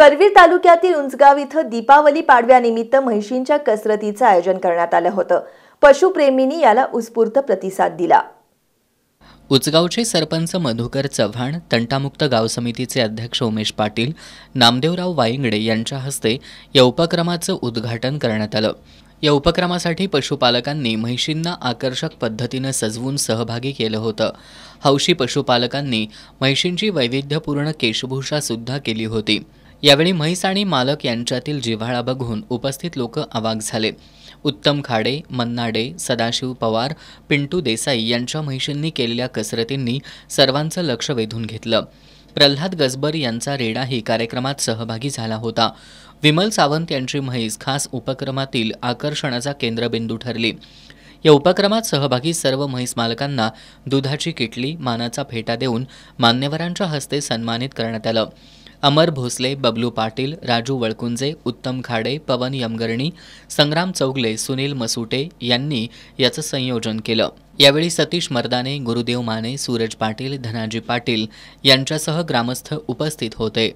करवीर तालुक्यातील उंचगाव इथं दीपावली पाडव्यानिमित्त म्हैशींच्या कसरतीचं आयोजन करण्यात आलं होतं पशुप्रेमींनी याला उत्स्फूर्त प्रतिसाद दिला उचगावचे सरपंच मधुकर चव्हाण तंटामुक्त गाव समितीचे अध्यक्ष उमेश पाटील नामदेवराव वाईंगडे यांच्या हस्ते या उपक्रमाचं उद्घाटन करण्यात आलं या उपक्रमासाठी पशुपालकांनी म्हैशींना आकर्षक पद्धतीनं सजवून सहभागी केलं होतं हौशी पशुपालकांनी म्हैशींची वैविध्यपूर्ण केशभूषासुद्धा केली होती यावेळी म्हैस आणि मालक यांच्यातील जिव्हाळा बघून उपस्थित लोक आवाक झाले उत्तम खाडे मन्नाडे सदाशिव पवार पिंटू देसाई यांच्या म्हैशींनी केलेल्या कसरतींनी सर्वांचं लक्ष वेधून घेतलं प्रल्हाद गजबर यांचा रेडाही कार्यक्रमात सहभागी झाला होता विमल सावंत यांची म्हैस खास उपक्रमातील आकर्षणाचा केंद्रबिंदू ठरली या उपक्रमात सहभागी सर्व म्हैस मालकांना दुधाची किटली मानाचा फेटा देऊन मान्यवरांच्या हस्ते सन्मानित करण्यात आलं अमर भोसले बबलू पाटील राजू वळकुंजे उत्तम खाडे पवन यमगरणी संग्राम चौगले सुनील मसुटे यांनी याचं संयोजन केलं यावेळी सतीश मर्दाने गुरुदेव माने सूरज पाटील धनाजी पाटील यांच्यासह ग्रामस्थ उपस्थित होते